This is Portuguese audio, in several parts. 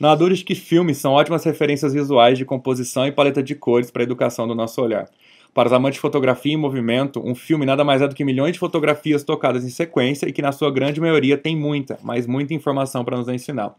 Não há dúvidas que filmes são ótimas referências visuais de composição e paleta de cores para a educação do nosso olhar. Para os amantes de fotografia em movimento, um filme nada mais é do que milhões de fotografias tocadas em sequência e que, na sua grande maioria, tem muita, mas muita informação para nos ensinar.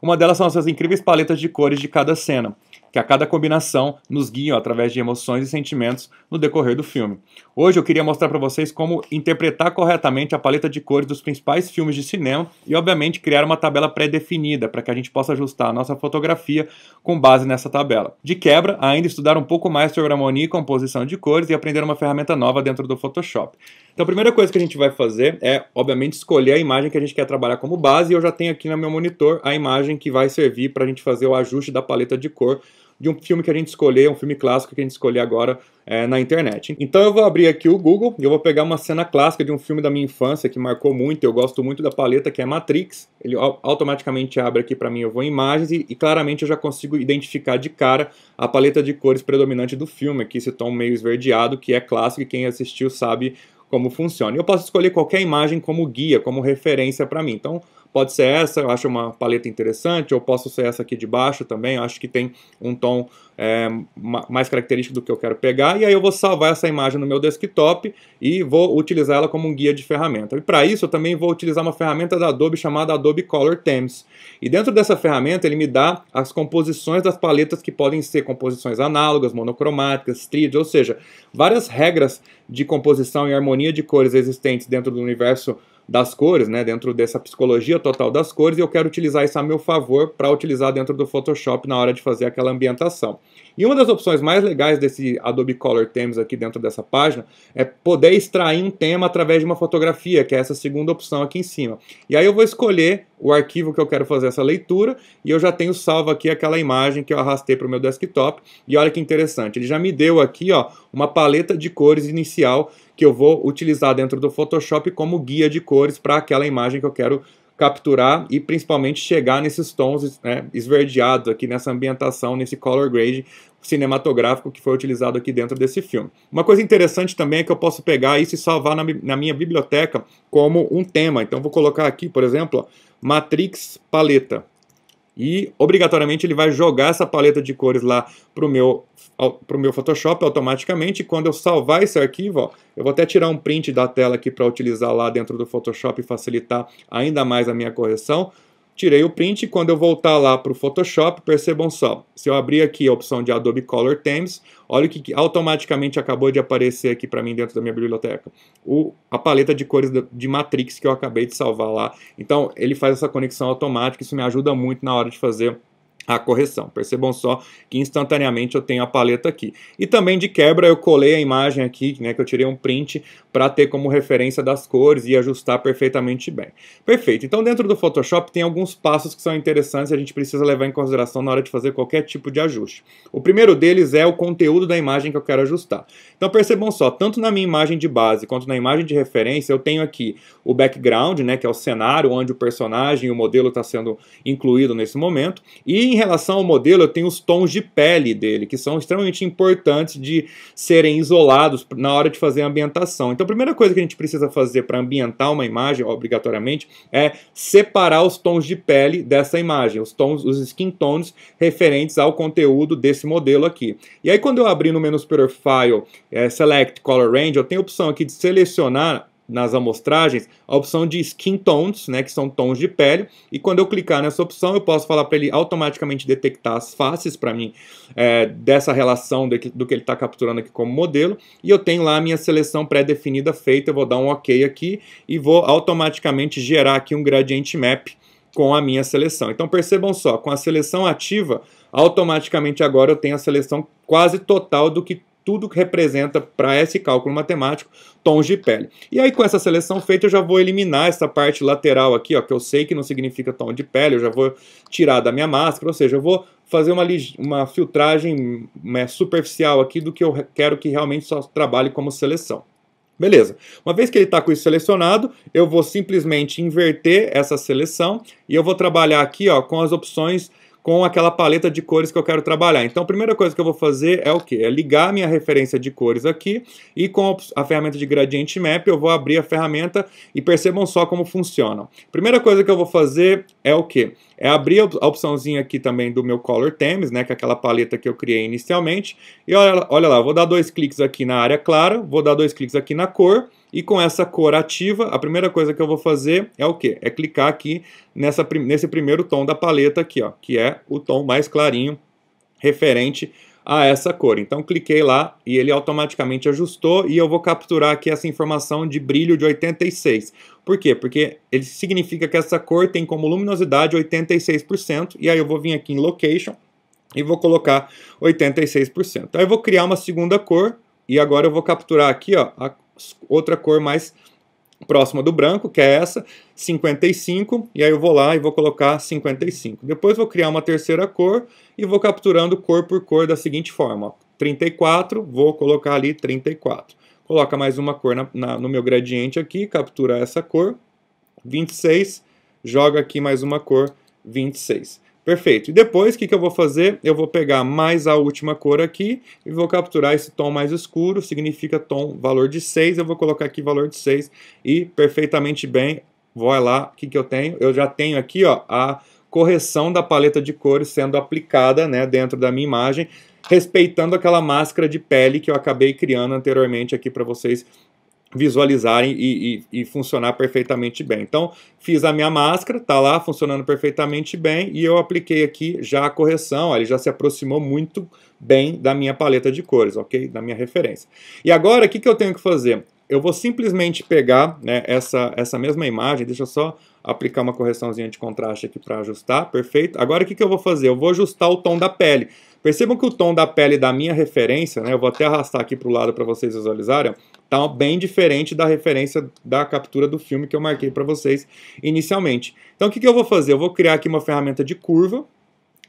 Uma delas são as suas incríveis paletas de cores de cada cena que a cada combinação nos guiam através de emoções e sentimentos no decorrer do filme. Hoje eu queria mostrar para vocês como interpretar corretamente a paleta de cores dos principais filmes de cinema e, obviamente, criar uma tabela pré-definida para que a gente possa ajustar a nossa fotografia com base nessa tabela. De quebra, ainda estudar um pouco mais sobre harmonia e composição de cores e aprender uma ferramenta nova dentro do Photoshop. Então a primeira coisa que a gente vai fazer é, obviamente, escolher a imagem que a gente quer trabalhar como base e eu já tenho aqui no meu monitor a imagem que vai servir para a gente fazer o ajuste da paleta de cor de um filme que a gente escolher, um filme clássico que a gente escolher agora é, na internet. Então eu vou abrir aqui o Google e eu vou pegar uma cena clássica de um filme da minha infância que marcou muito, eu gosto muito da paleta, que é Matrix. Ele automaticamente abre aqui para mim, eu vou em imagens e, e, claramente eu já consigo identificar de cara a paleta de cores predominante do filme, aqui esse tom meio esverdeado, que é clássico e quem assistiu sabe como funciona. Eu posso escolher qualquer imagem como guia, como referência para mim. Então, pode ser essa, eu acho uma paleta interessante, ou posso ser essa aqui de baixo também, eu acho que tem um tom é, mais característico do que eu quero pegar, e aí eu vou salvar essa imagem no meu desktop e vou utilizar ela como um guia de ferramenta. E para isso eu também vou utilizar uma ferramenta da Adobe chamada Adobe Color Themes. E dentro dessa ferramenta ele me dá as composições das paletas que podem ser composições análogas, monocromáticas, tríades, ou seja, várias regras de composição e harmonia de cores existentes dentro do universo das cores, né, dentro dessa psicologia total das cores, e eu quero utilizar isso a meu favor para utilizar dentro do Photoshop na hora de fazer aquela ambientação. E uma das opções mais legais desse Adobe Color Themes aqui dentro dessa página é poder extrair um tema através de uma fotografia, que é essa segunda opção aqui em cima. E aí eu vou escolher o arquivo que eu quero fazer essa leitura e eu já tenho salvo aqui aquela imagem que eu arrastei para o meu desktop. E olha que interessante, ele já me deu aqui ó, uma paleta de cores inicial que eu vou utilizar dentro do Photoshop como guia de cores para aquela imagem que eu quero capturar e principalmente chegar nesses tons né, esverdeados aqui nessa ambientação, nesse color grade cinematográfico que foi utilizado aqui dentro desse filme. Uma coisa interessante também é que eu posso pegar isso e salvar na, na minha biblioteca como um tema. Então vou colocar aqui, por exemplo, ó, Matrix Paleta e obrigatoriamente ele vai jogar essa paleta de cores lá para o meu, pro meu Photoshop automaticamente. quando eu salvar esse arquivo, ó, eu vou até tirar um print da tela aqui para utilizar lá dentro do Photoshop e facilitar ainda mais a minha correção. Tirei o print e quando eu voltar lá para o Photoshop, percebam só, se eu abrir aqui a opção de Adobe Color Themes, olha o que automaticamente acabou de aparecer aqui para mim dentro da minha biblioteca. O, a paleta de cores de Matrix que eu acabei de salvar lá. Então ele faz essa conexão automática, isso me ajuda muito na hora de fazer a correção. Percebam só que instantaneamente eu tenho a paleta aqui. E também de quebra eu colei a imagem aqui, né, que eu tirei um print para ter como referência das cores e ajustar perfeitamente bem. Perfeito. Então dentro do Photoshop tem alguns passos que são interessantes e a gente precisa levar em consideração na hora de fazer qualquer tipo de ajuste. O primeiro deles é o conteúdo da imagem que eu quero ajustar. Então percebam só, tanto na minha imagem de base quanto na imagem de referência, eu tenho aqui o background, né, que é o cenário onde o personagem e o modelo está sendo incluído nesse momento, e em relação ao modelo, eu tenho os tons de pele dele, que são extremamente importantes de serem isolados na hora de fazer a ambientação. Então, a primeira coisa que a gente precisa fazer para ambientar uma imagem, obrigatoriamente, é separar os tons de pele dessa imagem, os tons, os skin tones referentes ao conteúdo desse modelo aqui. E aí, quando eu abrir no menu Superior File, é, Select Color Range, eu tenho a opção aqui de selecionar nas amostragens a opção de skin tones, né, que são tons de pele, e quando eu clicar nessa opção eu posso falar para ele automaticamente detectar as faces para mim é, dessa relação de, do que ele está capturando aqui como modelo, e eu tenho lá a minha seleção pré-definida feita, eu vou dar um OK aqui e vou automaticamente gerar aqui um gradiente map com a minha seleção. Então percebam só, com a seleção ativa, automaticamente agora eu tenho a seleção quase total do que tudo que representa para esse cálculo matemático tons de pele. E aí com essa seleção feita eu já vou eliminar essa parte lateral aqui, ó, que eu sei que não significa tom de pele, eu já vou tirar da minha máscara, ou seja, eu vou fazer uma, uma filtragem né, superficial aqui do que eu quero que realmente só trabalhe como seleção. Beleza. Uma vez que ele está com isso selecionado, eu vou simplesmente inverter essa seleção e eu vou trabalhar aqui ó, com as opções com aquela paleta de cores que eu quero trabalhar. Então a primeira coisa que eu vou fazer é o que? É ligar minha referência de cores aqui e com a ferramenta de Gradient Map eu vou abrir a ferramenta e percebam só como funciona. Primeira coisa que eu vou fazer é o que? É abrir a opçãozinha aqui também do meu Color Themes, né, que é aquela paleta que eu criei inicialmente. E olha, olha lá, vou dar dois cliques aqui na área clara, vou dar dois cliques aqui na cor e com essa cor ativa, a primeira coisa que eu vou fazer é o quê? É clicar aqui nessa, nesse primeiro tom da paleta aqui, ó, que é o tom mais clarinho referente a essa cor. Então cliquei lá e ele automaticamente ajustou e eu vou capturar aqui essa informação de brilho de 86. Por quê? Porque ele significa que essa cor tem como luminosidade 86% e aí eu vou vir aqui em Location e vou colocar 86%. Aí eu vou criar uma segunda cor e agora eu vou capturar aqui ó, a outra cor mais próxima do branco, que é essa, 55, e aí eu vou lá e vou colocar 55. Depois vou criar uma terceira cor e vou capturando cor por cor da seguinte forma. 34, vou colocar ali 34. Coloca mais uma cor na, na, no meu gradiente aqui, captura essa cor, 26, joga aqui mais uma cor, 26. Perfeito. E depois, o que, que eu vou fazer? Eu vou pegar mais a última cor aqui e vou capturar esse tom mais escuro, significa tom valor de 6, eu vou colocar aqui valor de 6 e perfeitamente bem, vai lá, o que, que eu tenho? Eu já tenho aqui ó, a correção da paleta de cores sendo aplicada né, dentro da minha imagem, respeitando aquela máscara de pele que eu acabei criando anteriormente aqui para vocês visualizarem e, e, e, funcionar perfeitamente bem. Então, fiz a minha máscara, tá lá funcionando perfeitamente bem, e eu apliquei aqui já a correção, ele já se aproximou muito bem da minha paleta de cores, ok? Da minha referência. E agora, o que, que eu tenho que fazer? Eu vou simplesmente pegar né, essa, essa mesma imagem, deixa eu só aplicar uma correçãozinha de contraste aqui para ajustar, perfeito? Agora, o que, que eu vou fazer? Eu vou ajustar o tom da pele. Percebam que o tom da pele da minha referência, né, eu vou até arrastar aqui para o lado para vocês visualizarem, Tá bem diferente da referência da captura do filme que eu marquei para vocês inicialmente. Então, o que, que eu vou fazer? Eu vou criar aqui uma ferramenta de curva,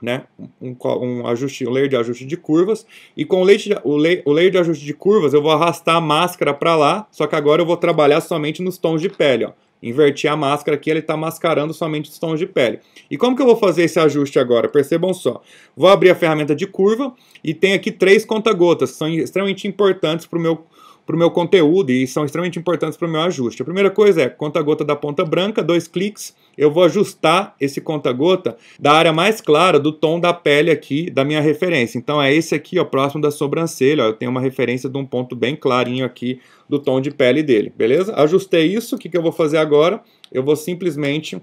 né? Um, um, ajuste, um layer de ajuste de curvas. E com o, de, o, o layer de ajuste de curvas, eu vou arrastar a máscara para lá, só que agora eu vou trabalhar somente nos tons de pele. Ó. Inverti a máscara aqui, ele está mascarando somente os tons de pele. E como que eu vou fazer esse ajuste agora? Percebam só. Vou abrir a ferramenta de curva e tem aqui três conta-gotas, que são extremamente importantes para o meu para o meu conteúdo e são extremamente importantes para o meu ajuste. A primeira coisa é conta-gota da ponta branca, dois cliques, eu vou ajustar esse conta-gota da área mais clara, do tom da pele aqui da minha referência. Então é esse aqui, ó, próximo da sobrancelha, ó, eu tenho uma referência de um ponto bem clarinho aqui do tom de pele dele, beleza? Ajustei isso, o que, que eu vou fazer agora? Eu vou simplesmente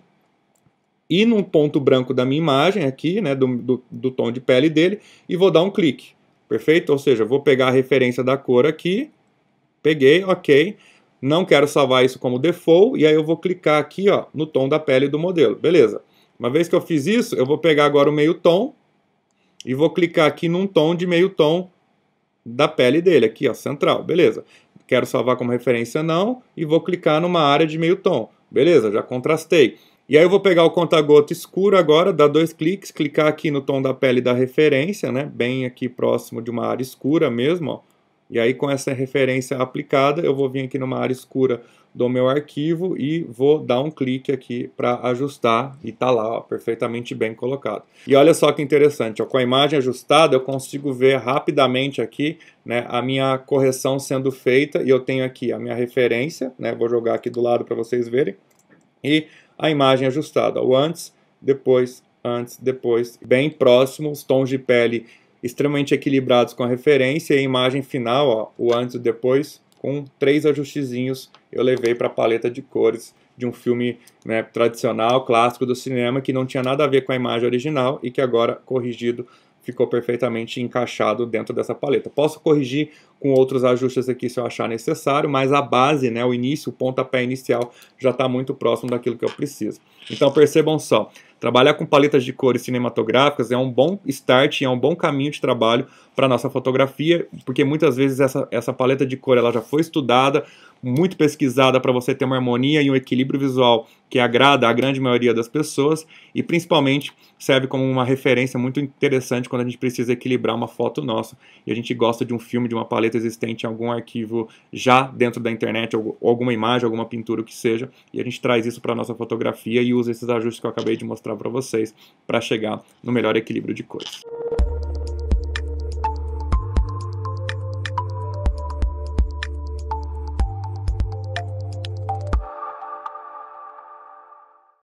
ir num ponto branco da minha imagem aqui, né, do, do, do tom de pele dele, e vou dar um clique. Perfeito? Ou seja, vou pegar a referência da cor aqui, Peguei, ok. Não quero salvar isso como default, e aí eu vou clicar aqui ó, no tom da pele do modelo. Beleza. Uma vez que eu fiz isso, eu vou pegar agora o meio tom e vou clicar aqui num tom de meio tom da pele dele, aqui ó, central. Beleza. Quero salvar como referência não, e vou clicar numa área de meio tom. Beleza, já contrastei. E aí eu vou pegar o conta-gota escuro agora, dar dois cliques, clicar aqui no tom da pele da referência, né? Bem aqui próximo de uma área escura mesmo, ó. E aí com essa referência aplicada, eu vou vir aqui numa área escura do meu arquivo e vou dar um clique aqui para ajustar e tá lá ó, perfeitamente bem colocado. E olha só que interessante, ó, com a imagem ajustada eu consigo ver rapidamente aqui né, a minha correção sendo feita e eu tenho aqui a minha referência, né, vou jogar aqui do lado para vocês verem, e a imagem ajustada, o antes, depois, antes, depois, bem próximo, os tons de pele extremamente equilibrados com a referência e a imagem final, ó, o antes e o depois, com três ajustezinhos eu levei para a paleta de cores de um filme né, tradicional, clássico do cinema, que não tinha nada a ver com a imagem original e que agora, corrigido, ficou perfeitamente encaixado dentro dessa paleta. Posso corrigir com outros ajustes aqui se eu achar necessário, mas a base, né, o início, o pontapé inicial, já está muito próximo daquilo que eu preciso. Então percebam só, Trabalhar com paletas de cores cinematográficas é um bom start, é um bom caminho de trabalho para nossa fotografia, porque muitas vezes essa, essa paleta de cor ela já foi estudada, muito pesquisada para você ter uma harmonia e um equilíbrio visual que agrada a grande maioria das pessoas e principalmente serve como uma referência muito interessante quando a gente precisa equilibrar uma foto nossa e a gente gosta de um filme, de uma paleta existente em algum arquivo já dentro da internet, ou alguma imagem, alguma pintura, o que seja, e a gente traz isso para a nossa fotografia e usa esses ajustes que eu acabei de mostrar mostrar para vocês para chegar no melhor equilíbrio de cores.